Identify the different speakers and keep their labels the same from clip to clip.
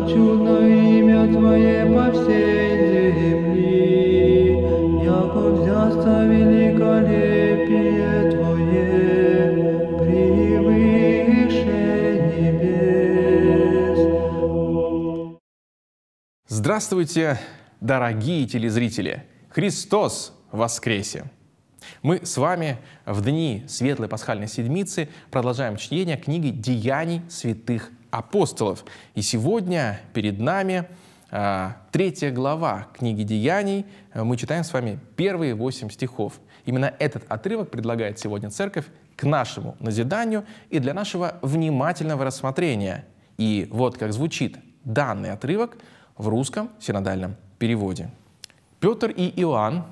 Speaker 1: хочу имя Твое по всей земли, яко взяста великолепие Твое, превыше небес. Здравствуйте, дорогие телезрители! Христос воскресе! Мы с вами в дни Светлой Пасхальной Седмицы продолжаем чтение книги «Деяний святых апостолов. И сегодня перед нами а, третья глава книги «Деяний». Мы читаем с вами первые восемь стихов. Именно этот отрывок предлагает сегодня Церковь к нашему назиданию и для нашего внимательного рассмотрения. И вот как звучит данный отрывок в русском синодальном переводе. «Петр и Иоанн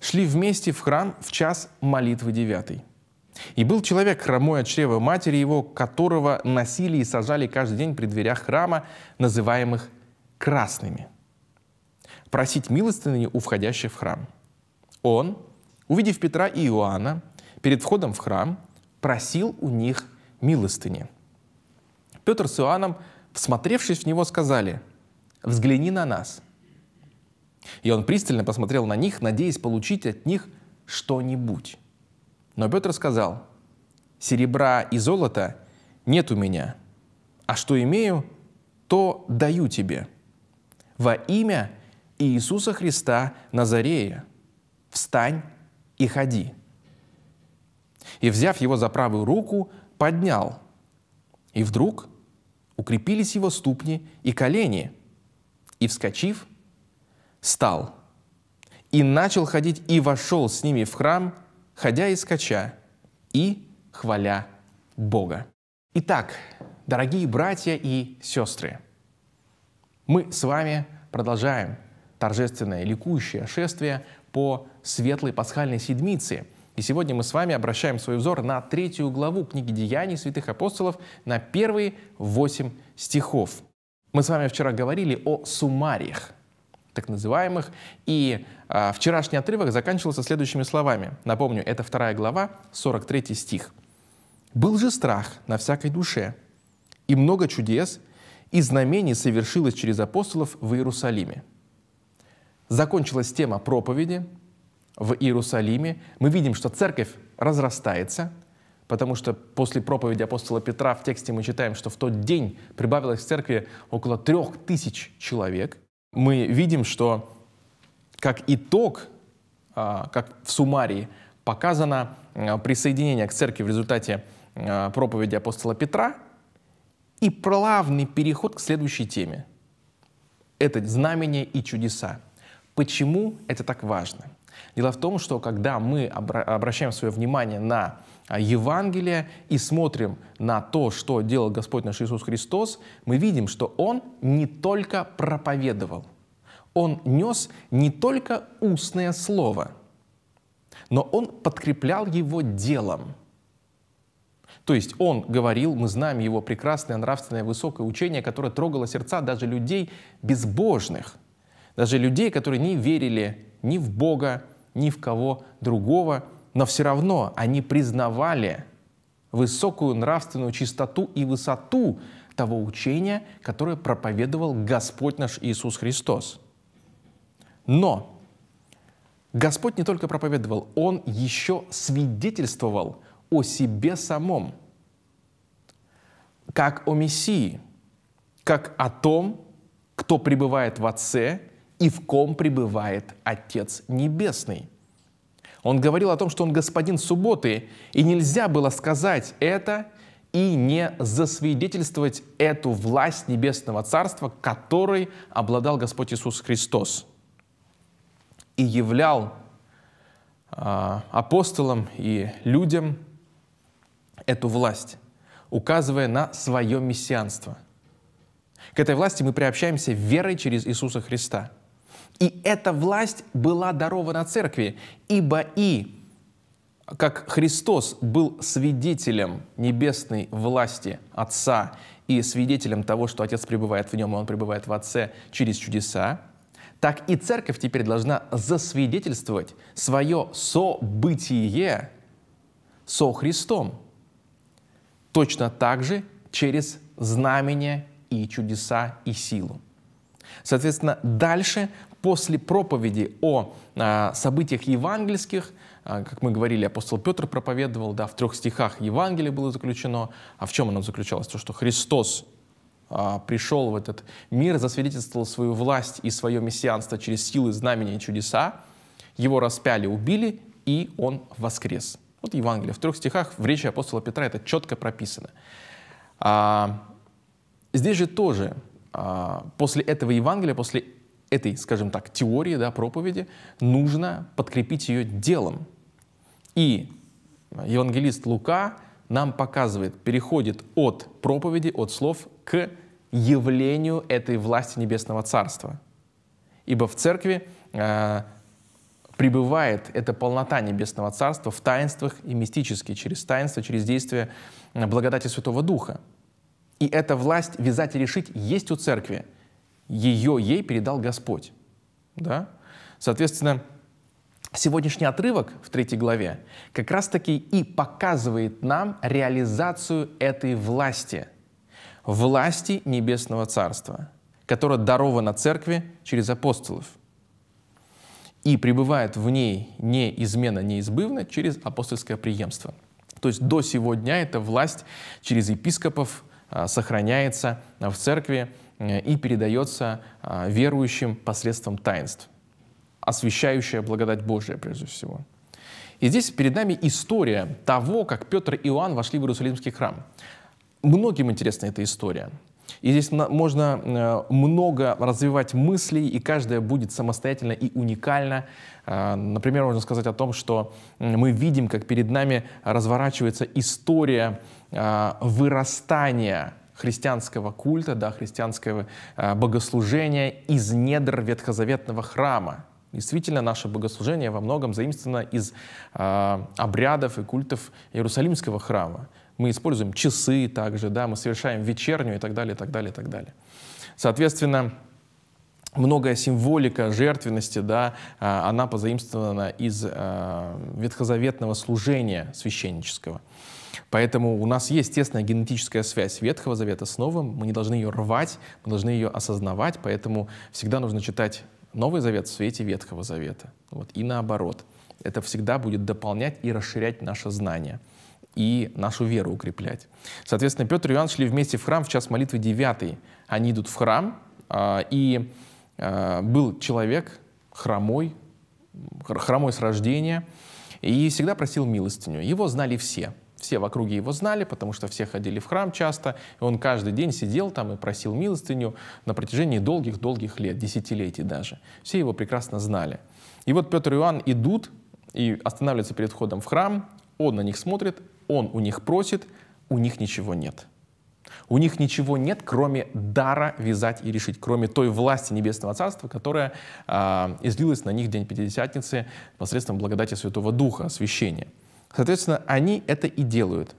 Speaker 1: шли вместе в храм в час молитвы девятой. И был человек хромой от чрева матери его, которого носили и сажали каждый день при дверях храма, называемых красными. Просить милостыни у входящих в храм. Он, увидев Петра и Иоанна, перед входом в храм просил у них милостыни. Петр с Иоанном, всмотревшись в него, сказали, «Взгляни на нас». И он пристально посмотрел на них, надеясь получить от них что-нибудь. Но Петр сказал, Серебра и золота нет у меня, а что имею, то даю тебе. Во имя Иисуса Христа Назарея встань и ходи». И, взяв его за правую руку, поднял. И вдруг укрепились его ступни и колени, и, вскочив, стал. И начал ходить, и вошел с ними в храм, ходя и скача, и хваля Бога. Итак, дорогие братья и сестры, мы с вами продолжаем торжественное ликующее шествие по светлой пасхальной седмице. И сегодня мы с вами обращаем свой взор на третью главу книги «Деяний святых апостолов» на первые восемь стихов. Мы с вами вчера говорили о сумариях, так называемых, и э, вчерашний отрывок заканчивался следующими словами. Напомню, это вторая глава, 43 стих – был же страх на всякой душе, и много чудес и знамений совершилось через апостолов в Иерусалиме. Закончилась тема проповеди в Иерусалиме. Мы видим, что церковь разрастается, потому что после проповеди апостола Петра в тексте мы читаем, что в тот день прибавилось в церкви около трех тысяч человек. Мы видим, что как итог, а, как в суммарии, показано а, присоединение к церкви в результате Э, проповеди апостола Петра и плавный переход к следующей теме. Это знамения и чудеса. Почему это так важно? Дело в том, что когда мы обращаем свое внимание на а, Евангелие и смотрим на то, что делал Господь наш Иисус Христос, мы видим, что Он не только проповедовал, Он нес не только устное слово, но Он подкреплял его делом – то есть он говорил, мы знаем его прекрасное, нравственное, высокое учение, которое трогало сердца даже людей безбожных, даже людей, которые не верили ни в Бога, ни в кого другого, но все равно они признавали высокую нравственную чистоту и высоту того учения, которое проповедовал Господь наш Иисус Христос. Но Господь не только проповедовал, Он еще свидетельствовал о себе самом, как о Мессии, как о том, кто пребывает в Отце и в ком пребывает Отец Небесный. Он говорил о том, что он господин субботы, и нельзя было сказать это и не засвидетельствовать эту власть Небесного Царства, которой обладал Господь Иисус Христос и являл а, апостолам и людям – эту власть, указывая на свое мессианство. К этой власти мы приобщаемся верой через Иисуса Христа. И эта власть была дарована церкви, ибо и, как Христос был свидетелем небесной власти Отца и свидетелем того, что Отец пребывает в нем, и Он пребывает в Отце через чудеса, так и церковь теперь должна засвидетельствовать свое событие со Христом – точно так же через знамения и чудеса и силу. Соответственно, дальше, после проповеди о а, событиях евангельских, а, как мы говорили, апостол Петр проповедовал, да, в трех стихах Евангелие было заключено. А в чем оно заключалось? То, что Христос а, пришел в этот мир, засвидетельствовал свою власть и свое мессианство через силы, знамения и чудеса. Его распяли, убили, и он воскрес. Вот Евангелие. В трех стихах в речи апостола Петра это четко прописано. А, здесь же тоже а, после этого Евангелия, после этой, скажем так, теории, да, проповеди, нужно подкрепить ее делом. И евангелист Лука нам показывает, переходит от проповеди, от слов к явлению этой власти Небесного Царства. Ибо в церкви а, пребывает эта полнота Небесного Царства в таинствах и мистически, через таинство, через действие э, благодати Святого Духа. И эта власть вязать и решить есть у церкви. Ее ей передал Господь. Да? Соответственно, сегодняшний отрывок в третьей главе как раз-таки и показывает нам реализацию этой власти, власти Небесного Царства, которая дарована церкви через апостолов – и пребывает в ней неизменно, неизбывно через апостольское преемство. То есть до сего дня эта власть через епископов а, сохраняется а, в церкви э, и передается а, верующим посредством таинств, освящающая благодать Божия прежде всего. И здесь перед нами история того, как Петр и Иоанн вошли в Иерусалимский храм. Многим интересна эта история. И здесь можно э, много развивать мыслей, и каждая будет самостоятельно и уникально. Э, например, можно сказать о том, что мы видим, как перед нами разворачивается история э, вырастания христианского культа, да, христианского богослужения из недр ветхозаветного храма. Действительно, наше богослужение во многом заимствовано из э, обрядов и культов Иерусалимского храма мы используем часы также, да, мы совершаем вечернюю и так далее, и так далее, и так далее. Соответственно, многое символика жертвенности, да, а, она позаимствована из а, ветхозаветного служения священнического. Поэтому у нас есть тесная генетическая связь Ветхого Завета с Новым, мы не должны ее рвать, мы должны ее осознавать, поэтому всегда нужно читать Новый Завет в свете Ветхого Завета. Вот, и наоборот. Это всегда будет дополнять и расширять наше знание и нашу веру укреплять. Соответственно, Петр и Иоанн шли вместе в храм в час молитвы 9. Они идут в храм, а, и а, был человек хромой, хромой с рождения, и всегда просил милостыню. Его знали все. Все в округе его знали, потому что все ходили в храм часто, и он каждый день сидел там и просил милостыню на протяжении долгих-долгих лет, десятилетий даже. Все его прекрасно знали. И вот Петр и Иоанн идут и останавливаются перед входом в храм, он на них смотрит, он у них просит, у них ничего нет. У них ничего нет, кроме дара вязать и решить, кроме той власти Небесного Царства, которая э, излилась на них в День Пятидесятницы посредством благодати Святого Духа, освящения. Соответственно, они это и делают.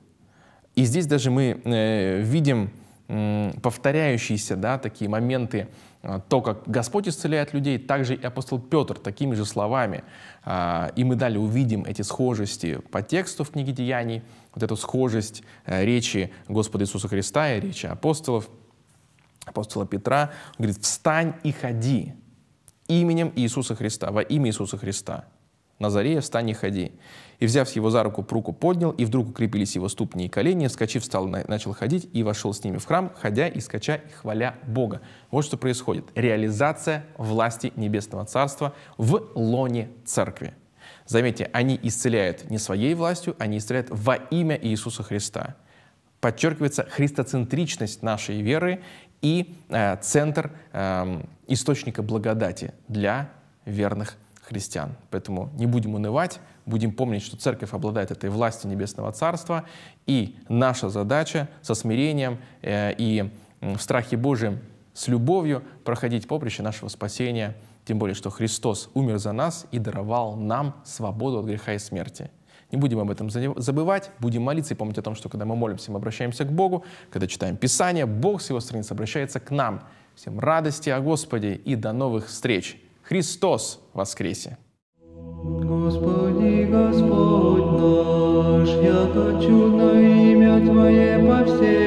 Speaker 1: И здесь даже мы э, видим э, повторяющиеся да, такие моменты а, то, как Господь исцеляет людей, также и апостол Петр такими же словами. А, и мы далее увидим эти схожести по тексту в книге Деяний, вот эту схожесть э, речи Господа Иисуса Христа и речи апостолов, апостола Петра. Он говорит, встань и ходи именем Иисуса Христа, во имя Иисуса Христа. Назарея, встань и ходи. И, взяв его за руку, пруку поднял, и вдруг укрепились его ступни и колени, вскочив, стал, начал ходить и вошел с ними в храм, ходя и скача, и хваля Бога. Вот что происходит. Реализация власти Небесного Царства в лоне Церкви. Заметьте, они исцеляют не своей властью, они исцеляют во имя Иисуса Христа. Подчеркивается христоцентричность нашей веры и э, центр э, источника благодати для верных христиан. Поэтому не будем унывать, будем помнить, что церковь обладает этой властью Небесного Царства, и наша задача со смирением э, и в страхе Божьем с любовью проходить поприще нашего спасения, тем более, что Христос умер за нас и даровал нам свободу от греха и смерти. Не будем об этом забывать, будем молиться и помнить о том, что когда мы молимся, мы обращаемся к Богу, когда читаем Писание, Бог с его страниц обращается к нам. Всем радости о Господе и до новых встреч! Христос воскресе! Господи, Господь наш, я хочу на имя Твое по всей